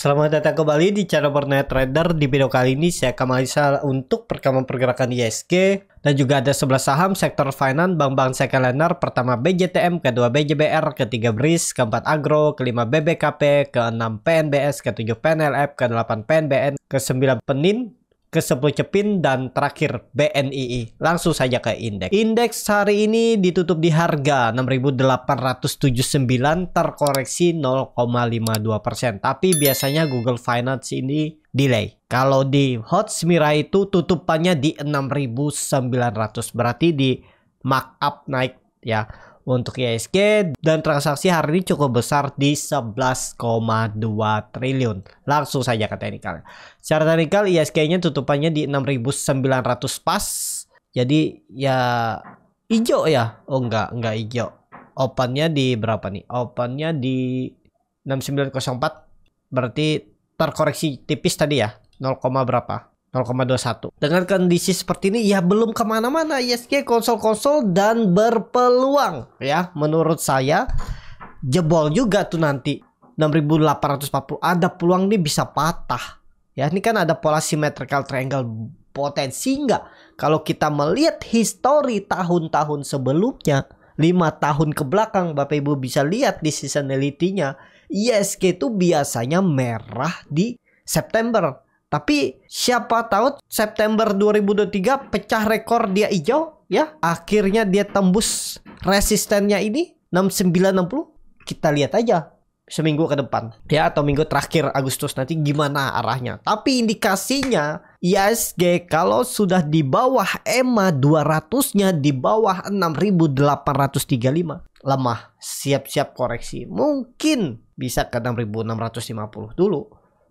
Selamat datang kembali di channel Bernet Trader. Di video kali ini saya akan analisa untuk perkembangan pergerakan ISG dan juga ada 11 saham sektor finance bank-bank sekelener pertama BJTM, kedua BJBR, ketiga BRIS, keempat Agro, kelima BBKP, keenam PNBS, ketujuh PNLF, ke-8 PNBN, ke-9 Penin, ke-10 Cepin dan terakhir BNII. Langsung saja ke indeks. Indeks hari ini ditutup di harga 6879 terkoreksi 0,52%. Tapi biasanya Google Finance ini delay. Kalau di Hot Smira itu tutupannya di 6900 berarti di markup naik ya untuk ISG dan transaksi hari ini cukup besar di 11,2 triliun. Langsung saja ke teknikal. Secara teknikal ISG-nya tutupannya di 6.900 pas. Jadi ya hijau ya. Oh enggak, enggak hijau. Opennya di berapa nih? Opennya di 6904. Berarti terkoreksi tipis tadi ya. 0, berapa? 0,21. Dengan kondisi seperti ini ya belum kemana-mana ISG konsol-konsol dan berpeluang ya menurut saya jebol juga tuh nanti 6840 ada peluang nih bisa patah ya ini kan ada pola symmetrical triangle potensi nggak kalau kita melihat histori tahun-tahun sebelumnya lima tahun ke belakang Bapak Ibu bisa lihat di seasonality-nya ISG itu biasanya merah di September tapi siapa tahu September 2023 pecah rekor dia hijau ya. Akhirnya dia tembus resistennya ini 6960. Kita lihat aja seminggu ke depan ya atau minggu terakhir Agustus nanti gimana arahnya. Tapi indikasinya ISG kalau sudah di bawah EMA 200-nya di bawah 6835 lemah siap-siap koreksi. Mungkin bisa ke 6650 dulu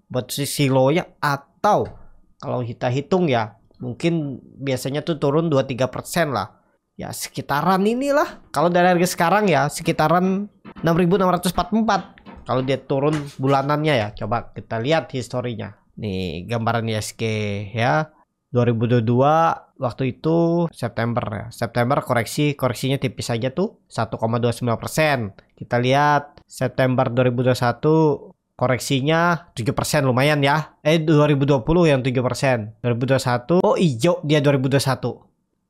buat sisi loya akan atau kalau kita hitung ya mungkin biasanya tuh turun 2-3% lah ya sekitaran inilah kalau dari harga sekarang ya sekitaran 6644 kalau dia turun bulanannya ya coba kita lihat historinya nih gambaran ISG ya 2022 waktu itu September ya. September koreksi koreksinya tipis aja tuh 1,29 persen. Kita lihat September 2021 koreksinya 7% lumayan ya. Eh 2020 yang 7%. 2021 oh hijau dia 2021.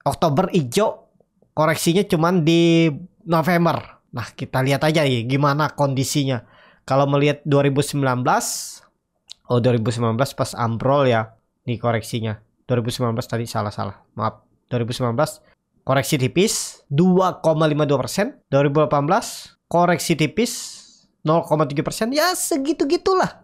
Oktober hijau, koreksinya cuman di November. Nah, kita lihat aja ya gimana kondisinya. Kalau melihat 2019 oh 2019 pas ambrol ya nih koreksinya. 2019 tadi salah-salah. Maaf. 2019 koreksi tipis 2,52%, 2018 koreksi tipis 0,7 persen ya segitu gitulah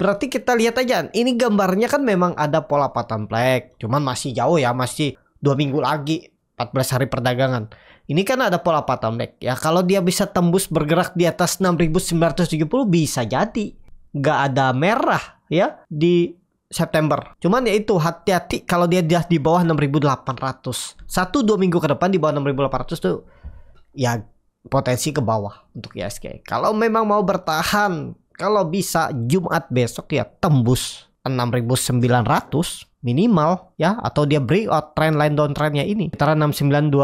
berarti kita lihat aja ini gambarnya kan memang ada pola pattern flag cuman masih jauh ya masih dua minggu lagi 14 hari perdagangan ini kan ada pola pattern flag ya kalau dia bisa tembus bergerak di atas 6970 bisa jadi nggak ada merah ya di September. Cuman ya itu hati-hati kalau dia di bawah 6.800. Satu dua minggu ke depan di bawah 6.800 tuh ya potensi ke bawah untuk ISK. Kalau memang mau bertahan, kalau bisa Jumat besok ya tembus 6.900 minimal ya atau dia break out trend line downtrendnya ini antara 692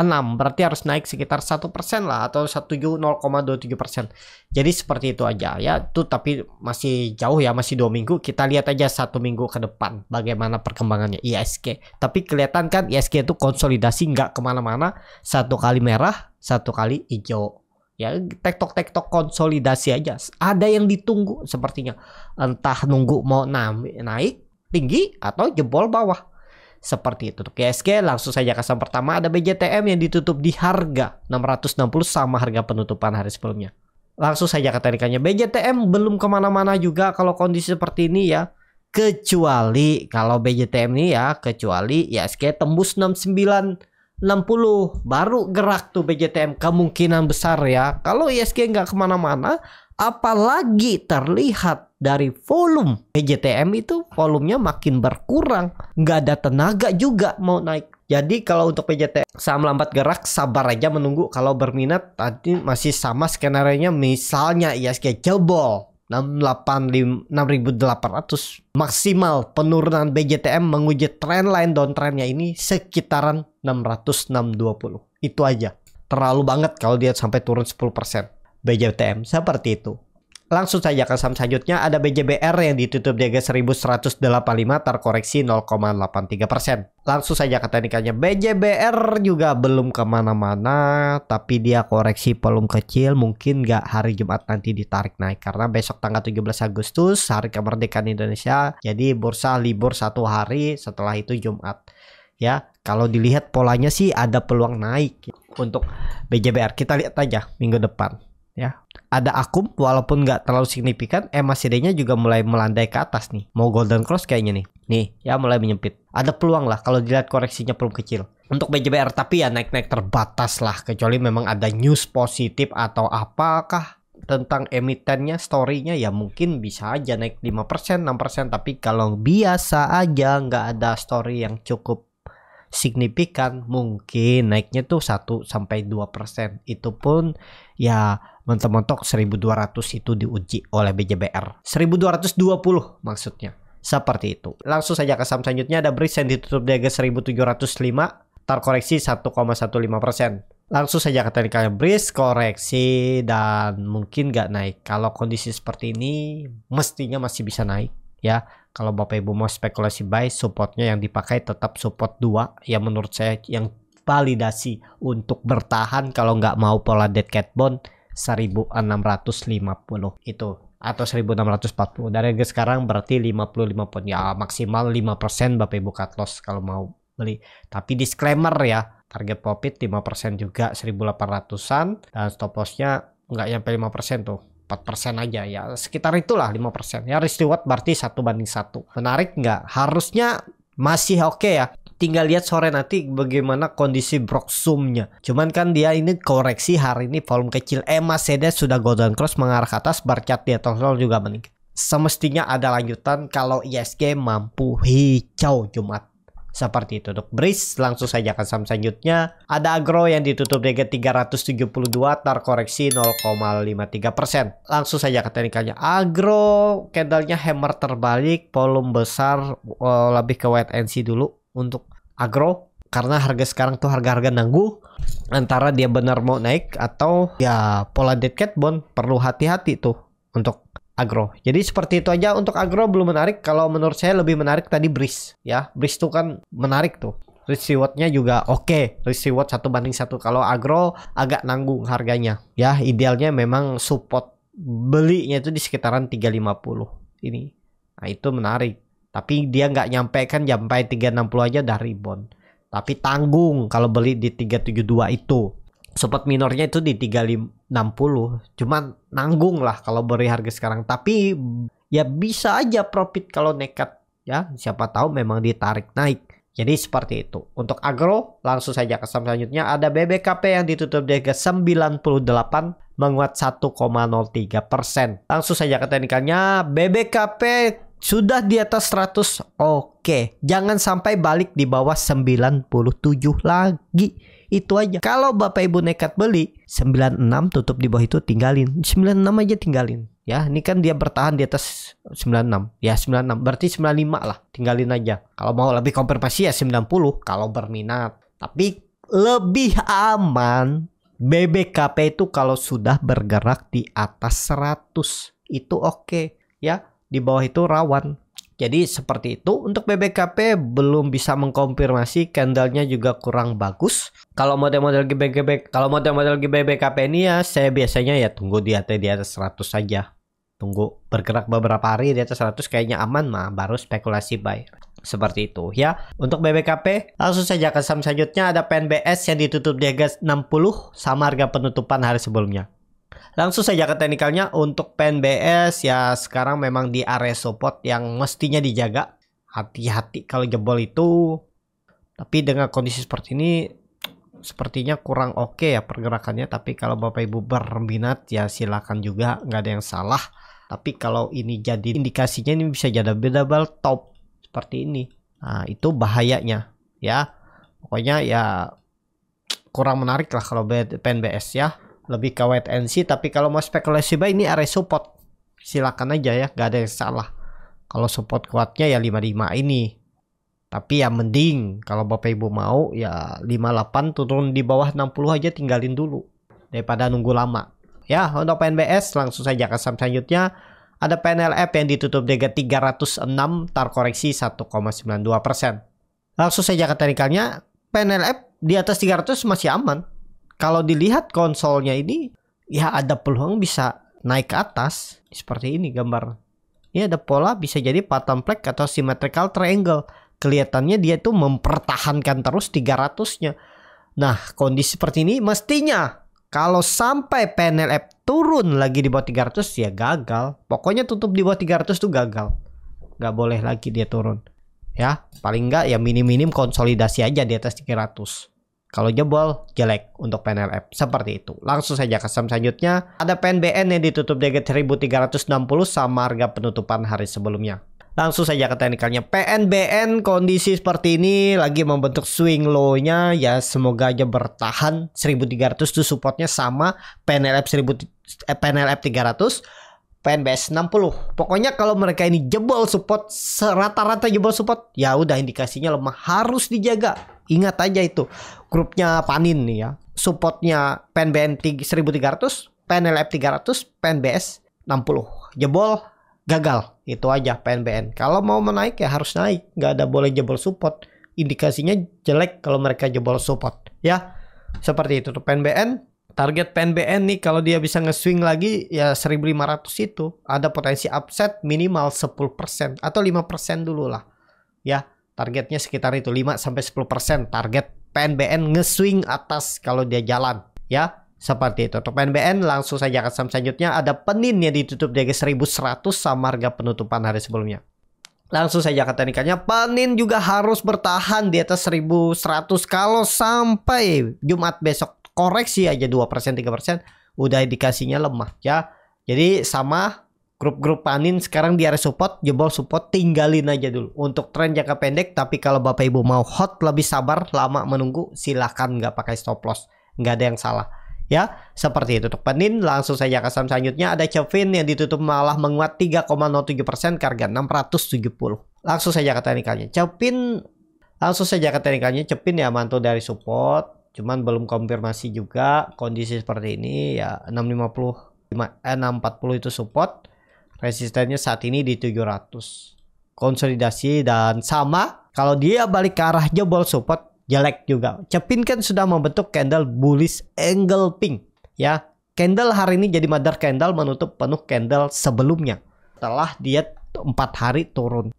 6 berarti harus naik sekitar satu persen lah atau tujuh persen jadi seperti itu aja ya Tuh tapi masih jauh ya masih dua minggu kita lihat aja satu minggu ke depan bagaimana perkembangannya ISK. tapi kelihatan kan ISK itu konsolidasi nggak kemana-mana satu kali merah satu kali hijau ya tektok tektok konsolidasi aja ada yang ditunggu sepertinya entah nunggu mau naik tinggi atau jebol bawah seperti itu. Untuk ISG langsung saja ke pertama ada BJTM yang ditutup di harga 660 sama harga penutupan hari sebelumnya. Langsung saja ke teknikannya. BJTM belum kemana-mana juga kalau kondisi seperti ini ya. Kecuali kalau BJTM ini ya, kecuali ISG ya tembus 69 60 baru gerak tuh BJTM kemungkinan besar ya kalau ISG nggak kemana-mana apalagi terlihat dari volume PJTM e itu volumenya makin berkurang nggak ada tenaga juga mau naik jadi kalau untuk PJT e saham lambat gerak sabar aja menunggu kalau berminat tadi masih sama skenario misalnya ISG jebol 6.800 maksimal penurunan BJTM menguji trend line downtrendnya ini sekitaran 606.20 itu aja terlalu banget kalau dia sampai turun 10% BJTM seperti itu Langsung saja ke saham selanjutnya ada BJBR yang ditutup di harga 1185 terkoreksi 0,83%. Langsung saja ke teknikalnya BJBR juga belum kemana-mana tapi dia koreksi pelum kecil mungkin nggak hari Jumat nanti ditarik naik karena besok tanggal 17 Agustus hari kemerdekaan Indonesia jadi bursa libur satu hari setelah itu Jumat ya kalau dilihat polanya sih ada peluang naik untuk BJBR kita lihat aja minggu depan ya. Ada akum walaupun nggak terlalu signifikan eh, MACD-nya juga mulai melandai ke atas nih. Mau golden cross kayaknya nih. Nih ya mulai menyempit. Ada peluang lah kalau dilihat koreksinya belum kecil. Untuk BJBR tapi ya naik-naik terbatas lah. Kecuali memang ada news positif atau apakah tentang emitennya storynya ya mungkin bisa aja naik 5% 6% tapi kalau biasa aja nggak ada story yang cukup signifikan mungkin naiknya tuh 1 sampai 2% itu pun ya mentok-mentok 1200 itu diuji oleh BJBR 1220 maksudnya seperti itu langsung saja ke saham selanjutnya ada Bris yang ditutup di harga 1705 terkoreksi 1,15% langsung saja ke teknikalnya Bris koreksi dan mungkin nggak naik kalau kondisi seperti ini mestinya masih bisa naik ya kalau Bapak Ibu mau spekulasi buy supportnya yang dipakai tetap support dua ya menurut saya yang validasi untuk bertahan kalau nggak mau pola dead cat bond 1650 itu atau 1640 dari sekarang berarti 55 pun ya maksimal 5% Bapak Ibu cut loss kalau mau beli tapi disclaimer ya target profit 5% juga 1800an dan stop lossnya nggak nyampe 5% tuh 4% aja ya sekitar itulah 5% ya risk reward berarti satu banding satu menarik nggak harusnya masih oke okay ya tinggal lihat sore nanti bagaimana kondisi Broksumnya. Cuman kan dia ini koreksi hari ini volume kecil. Eh Mercedes sudah golden cross mengarah ke atas, barcat dia total juga meningkat. Semestinya ada lanjutan kalau ISG e mampu hijau Jumat. Seperti itu untuk Breeze langsung saja akan saham selanjutnya Ada agro yang ditutup dengan 372 koreksi 0,53% Langsung saja ke teknikalnya Agro candlenya hammer terbalik volume besar eh, lebih ke white NC dulu untuk agro karena harga sekarang tuh harga-harga nangguh antara dia benar mau naik atau ya pola dead cat bond perlu hati-hati tuh untuk agro. Jadi seperti itu aja untuk agro belum menarik kalau menurut saya lebih menarik tadi breeze ya. Breeze tuh kan menarik tuh. Risk rewardnya juga oke. Okay. Risk satu banding satu. Kalau agro agak nanggung harganya. Ya idealnya memang support belinya itu di sekitaran 350 ini. Nah itu menarik. Tapi dia nggak nyampe kan nyampe 360 aja udah rebound. Tapi tanggung kalau beli di 372 itu. Support minornya itu di 360. Cuman nanggung lah kalau beri harga sekarang. Tapi ya bisa aja profit kalau nekat. Ya siapa tahu memang ditarik naik. Jadi seperti itu. Untuk agro, langsung saja ke saham selanjutnya. Ada BBKP yang ditutup di harga 98 menguat 1,03 persen. Langsung saja ke teknikalnya. BBKP sudah di atas 100, oke. Okay. Jangan sampai balik di bawah 97 lagi. Itu aja. Kalau Bapak Ibu nekat beli, 96 tutup di bawah itu tinggalin. 96 aja tinggalin. Ya, ini kan dia bertahan di atas 96. Ya, 96. Berarti 95 lah. Tinggalin aja. Kalau mau lebih konfirmasi ya 90 kalau berminat. Tapi lebih aman BBKP itu kalau sudah bergerak di atas 100 itu oke okay, ya di bawah itu rawan. Jadi seperti itu untuk BBKP belum bisa mengkonfirmasi candlenya juga kurang bagus. Kalau model-model GBGB kalau model-model GBBKP ini ya saya biasanya ya tunggu di atas di atas 100 saja. Tunggu bergerak beberapa hari di atas 100 kayaknya aman mah baru spekulasi buy. Seperti itu ya. Untuk BBKP langsung saja ke saham selanjutnya ada PNBS yang ditutup di harga 60 sama harga penutupan hari sebelumnya. Langsung saja ke teknikalnya untuk PNBS ya sekarang memang di area support yang mestinya dijaga. Hati-hati kalau jebol itu. Tapi dengan kondisi seperti ini sepertinya kurang oke okay ya pergerakannya tapi kalau Bapak Ibu berminat ya silakan juga nggak ada yang salah. Tapi kalau ini jadi indikasinya ini bisa jadi double top seperti ini. Nah, itu bahayanya ya. Pokoknya ya kurang menarik lah kalau PNBS ya lebih ke wait and see tapi kalau mau spekulasi buy ini area support silakan aja ya gak ada yang salah kalau support kuatnya ya 55 ini tapi ya mending kalau bapak ibu mau ya 58 turun di bawah 60 aja tinggalin dulu daripada nunggu lama ya untuk PNBS langsung saja ke saham selanjutnya ada PNLF yang ditutup dengan 306 tar koreksi 1,92 persen langsung saja ke teknikalnya PNLF di atas 300 masih aman kalau dilihat konsolnya ini ya ada peluang bisa naik ke atas seperti ini gambar. Ini ada pola bisa jadi pattern plek atau symmetrical triangle. Kelihatannya dia itu mempertahankan terus 300-nya. Nah, kondisi seperti ini mestinya kalau sampai panel app turun lagi di bawah 300 ya gagal. Pokoknya tutup di bawah 300 tuh gagal. Nggak boleh lagi dia turun. Ya, paling nggak ya minim-minim konsolidasi aja di atas 300. Kalau jebol, jelek untuk PNLF. Seperti itu. Langsung saja ke saham selanjutnya. Ada PNBN yang ditutup di 1360 sama harga penutupan hari sebelumnya. Langsung saja ke teknikalnya. PNBN kondisi seperti ini lagi membentuk swing low-nya ya semoga aja bertahan 1300 itu supportnya sama PNLF 1000 eh, PNLF 300 PNBS 60. Pokoknya kalau mereka ini jebol support serata rata jebol support ya udah indikasinya lemah harus dijaga Ingat aja itu grupnya Panin nih ya. Supportnya PNBN 1300, PNLF 300, PNBS 60. Jebol gagal itu aja PNBN. Kalau mau menaik ya harus naik, nggak ada boleh jebol support. Indikasinya jelek kalau mereka jebol support ya. Seperti itu tuh PNBN target PNBN nih kalau dia bisa nge-swing lagi ya 1500 itu ada potensi upset minimal 10% atau 5% dulu lah ya targetnya sekitar itu 5 sampai 10% target PNBN ngeswing atas kalau dia jalan ya seperti itu untuk PNBN langsung saja ke saham selanjutnya ada penin yang ditutup di harga 1100 sama harga penutupan hari sebelumnya langsung saja ke teknikannya penin juga harus bertahan di atas 1100 kalau sampai Jumat besok koreksi aja 2% 3% udah dikasihnya lemah ya jadi sama grup-grup panin sekarang di area support jebol support tinggalin aja dulu untuk tren jangka pendek tapi kalau bapak ibu mau hot lebih sabar lama menunggu silahkan nggak pakai stop loss nggak ada yang salah ya seperti itu untuk panin langsung saja ke saham selanjutnya ada Chevin yang ditutup malah menguat 3,07% persen harga 670 langsung saja ke teknikalnya Chevin langsung saja ke teknikalnya Chevin ya mantul dari support cuman belum konfirmasi juga kondisi seperti ini ya 650 eh, 640 itu support Resistennya saat ini di 700. Konsolidasi dan sama kalau dia balik ke arah jebol support jelek juga. Cepin kan sudah membentuk candle bullish angle pink ya. Candle hari ini jadi mother candle menutup penuh candle sebelumnya. Setelah dia empat hari turun.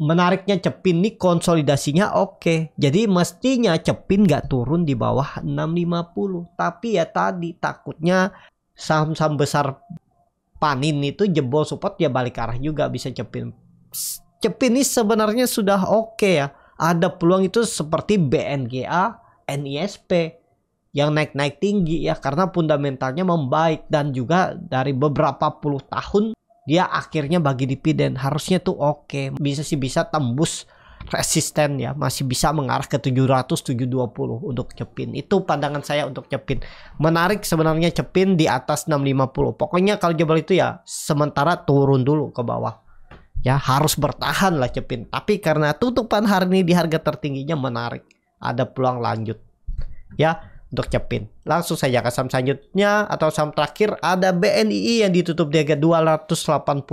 Menariknya Cepin nih konsolidasinya oke. Okay. Jadi mestinya Cepin nggak turun di bawah 650. Tapi ya tadi takutnya saham-saham besar panin itu jebol support ya balik arah juga bisa cepin. Cepin ini sebenarnya sudah oke okay ya. Ada peluang itu seperti BNGA, NISP yang naik-naik tinggi ya karena fundamentalnya membaik dan juga dari beberapa puluh tahun dia akhirnya bagi dividen harusnya tuh oke okay. bisa sih bisa tembus resisten ya masih bisa mengarah ke 700 720 untuk Cepin itu pandangan saya untuk Cepin menarik sebenarnya Cepin di atas 650 pokoknya kalau jebol itu ya sementara turun dulu ke bawah ya harus bertahan lah Cepin tapi karena tutupan hari ini di harga tertingginya menarik ada peluang lanjut ya untuk Cepin langsung saja ke saham selanjutnya atau saham terakhir ada BNI yang ditutup di harga 280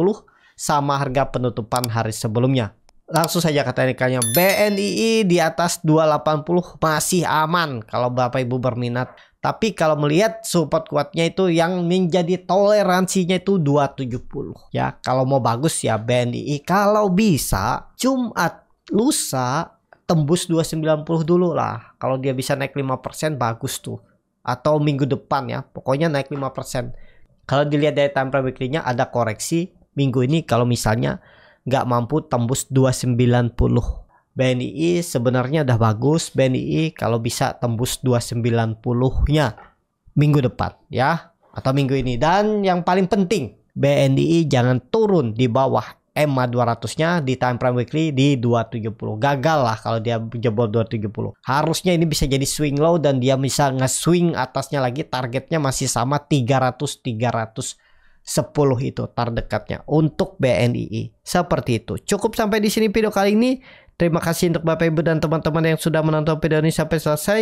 sama harga penutupan hari sebelumnya langsung saja ke teknikalnya BNII di atas 280 masih aman kalau Bapak Ibu berminat tapi kalau melihat support kuatnya itu yang menjadi toleransinya itu 270 ya kalau mau bagus ya BNII kalau bisa Jumat lusa tembus 290 dulu lah kalau dia bisa naik 5% bagus tuh atau minggu depan ya pokoknya naik 5% kalau dilihat dari time frame weekly-nya ada koreksi minggu ini kalau misalnya nggak mampu tembus 290. BNI sebenarnya udah bagus. BNI kalau bisa tembus 290-nya minggu depan ya atau minggu ini dan yang paling penting BNI jangan turun di bawah EMA 200-nya di time frame weekly di 270. Gagal lah kalau dia jebol 270. Harusnya ini bisa jadi swing low dan dia bisa nge-swing atasnya lagi. Targetnya masih sama 300 300 10 itu terdekatnya untuk BNII. Seperti itu. Cukup sampai di sini video kali ini. Terima kasih untuk Bapak Ibu dan teman-teman yang sudah menonton video ini sampai selesai.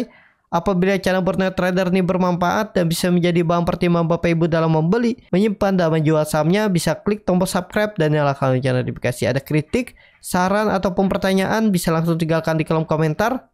Apabila channel bernet Trader ini bermanfaat dan bisa menjadi bahan pertimbangan Bapak Ibu dalam membeli, menyimpan, dan menjual sahamnya, bisa klik tombol subscribe dan nyalakan lonceng notifikasi. Ada kritik, saran, ataupun pertanyaan bisa langsung tinggalkan di kolom komentar.